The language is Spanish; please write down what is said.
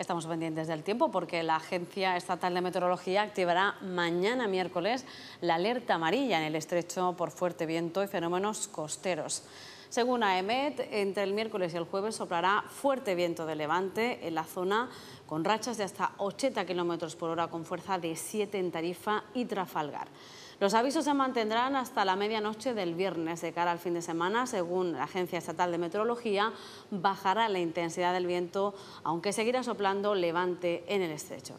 Estamos pendientes del tiempo porque la Agencia Estatal de Meteorología activará mañana miércoles la alerta amarilla en el estrecho por fuerte viento y fenómenos costeros. Según AEMET, entre el miércoles y el jueves soplará fuerte viento de levante en la zona con rachas de hasta 80 km por hora con fuerza de 7 en Tarifa y Trafalgar. Los avisos se mantendrán hasta la medianoche del viernes. De cara al fin de semana, según la Agencia Estatal de Meteorología, bajará la intensidad del viento, aunque seguirá soplando levante en el estrecho.